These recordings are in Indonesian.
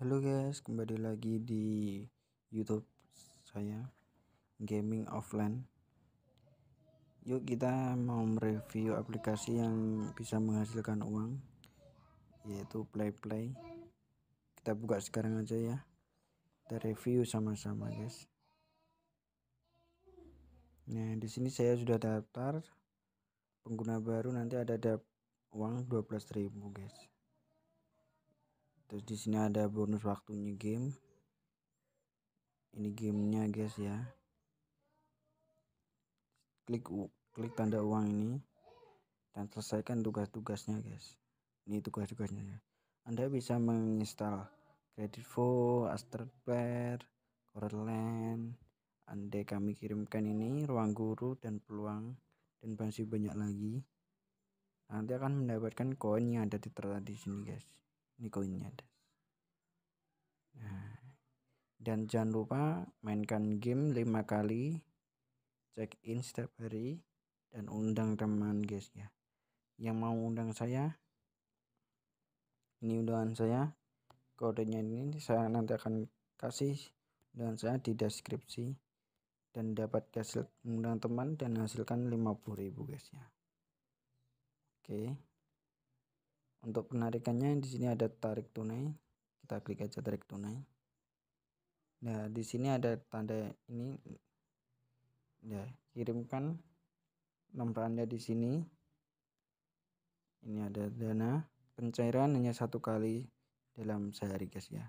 Halo guys, kembali lagi di YouTube saya Gaming Offline. Yuk kita mau mereview aplikasi yang bisa menghasilkan uang yaitu Play Play. Kita buka sekarang aja ya. Kita review sama-sama guys. Nah, di sini saya sudah daftar pengguna baru nanti ada ada uang 12.000 guys terus di sini ada bonus waktunya game ini gamenya guys ya klik klik tanda uang ini dan selesaikan tugas-tugasnya guys ini tugas-tugasnya ya Anda bisa menginstal Creditfo, Astralpad, Coreland. Andai kami kirimkan ini ruang guru dan peluang dan masih banyak lagi nanti akan mendapatkan koin yang ada di tertera di sini guys ini koinnya ada Nah, dan jangan lupa mainkan game 5 kali, check in setiap hari dan undang teman guys ya. Yang mau undang saya ini undangan saya. Kodenya ini saya nanti akan kasih dan saya di deskripsi dan dapat hasil undang teman dan hasilkan 50.000 guys ya. Oke. Untuk penarikannya di sini ada tarik tunai kita klik aja tarik tunai nah di sini ada tanda ini ya kirimkan nomor anda di sini ini ada dana pencairan hanya satu kali dalam sehari guys ya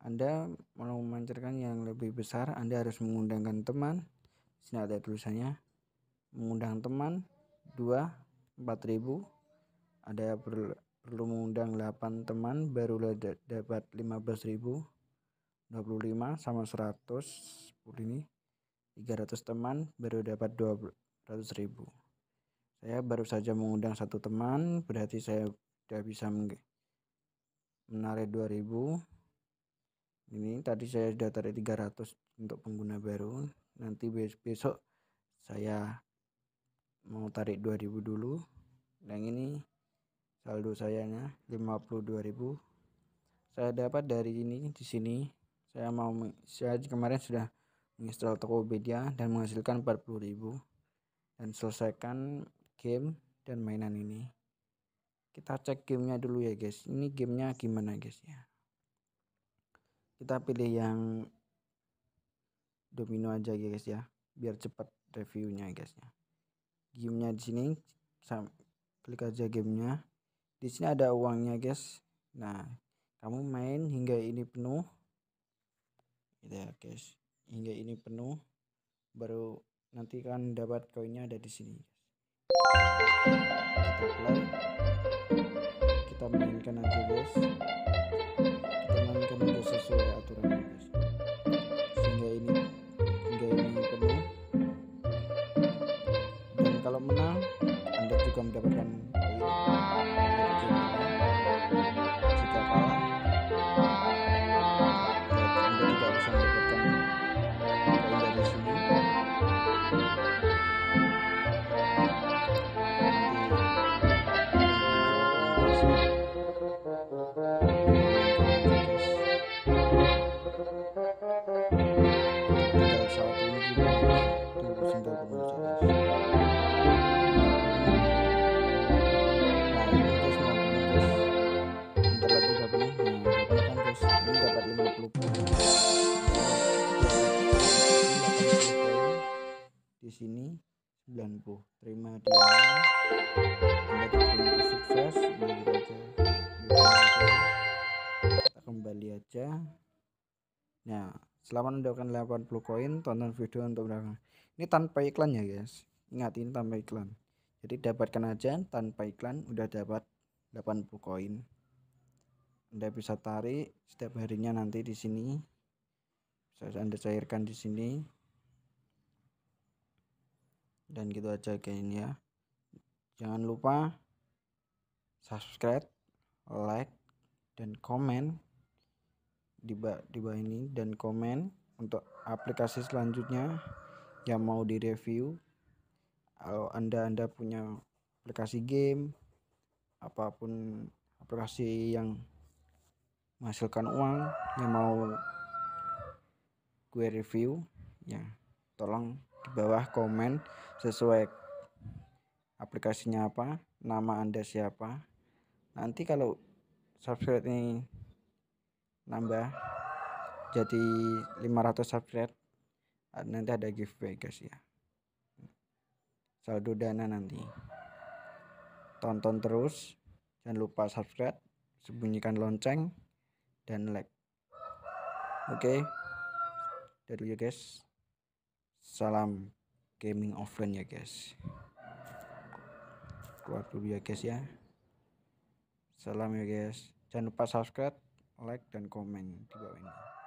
anda mau memancarkan yang lebih besar, Anda harus mengundangkan teman. Di sini ada tulisannya. Mengundang teman 2 4000. Ada perlu mengundang 8 teman baru dapat 15.000 25 sama 100 10 ini 300 teman baru dapat 200.000 saya baru saja mengundang satu teman berarti saya sudah bisa menarik 2000 ini tadi saya sudah tarik 300 untuk pengguna baru nanti besok saya mau tarik 2000 dulu yang ini saldo sayanya 52.000 saya dapat dari ini di sini saya mau saya kemarin sudah menginstal Tokopedia dan menghasilkan 40.000 dan selesaikan game dan mainan ini kita cek gamenya dulu ya guys ini gamenya gimana guys ya kita pilih yang domino aja guys ya biar cepat reviewnya guys ya gamenya di sini klik aja gamenya di sini ada uangnya guys nah kamu main hingga ini penuh gitu ya guys hingga ini penuh baru nanti kan dapat koinnya ada di sini kita play kita mainkan aja guys Nah, nah, sini 90 terima di Anda sukses kembali aja nah selamat mendapatkan 80 koin, tonton video untuk berapa Ini tanpa iklan ya guys. Ingat ini tanpa iklan. Jadi dapatkan aja tanpa iklan udah dapat 80 koin. Anda bisa tarik setiap harinya nanti di sini. Bisa Anda cairkan di sini. Dan gitu aja kayaknya ya. Jangan lupa subscribe, like, dan comment di bawah, ini dan komen untuk aplikasi selanjutnya yang mau direview. Kalau Anda-anda punya aplikasi game apapun aplikasi yang menghasilkan uang yang mau gue review ya tolong di bawah komen sesuai aplikasinya apa nama anda siapa nanti kalau subscribe ini nambah jadi 500 subscribe ah, nanti ada giveaway guys ya saldo dana nanti tonton terus jangan lupa subscribe sembunyikan lonceng dan like oke okay. dari ya guys salam gaming offline ya guys keluar dulu ya guys ya salam ya guys jangan lupa subscribe like dan komen di bawah ini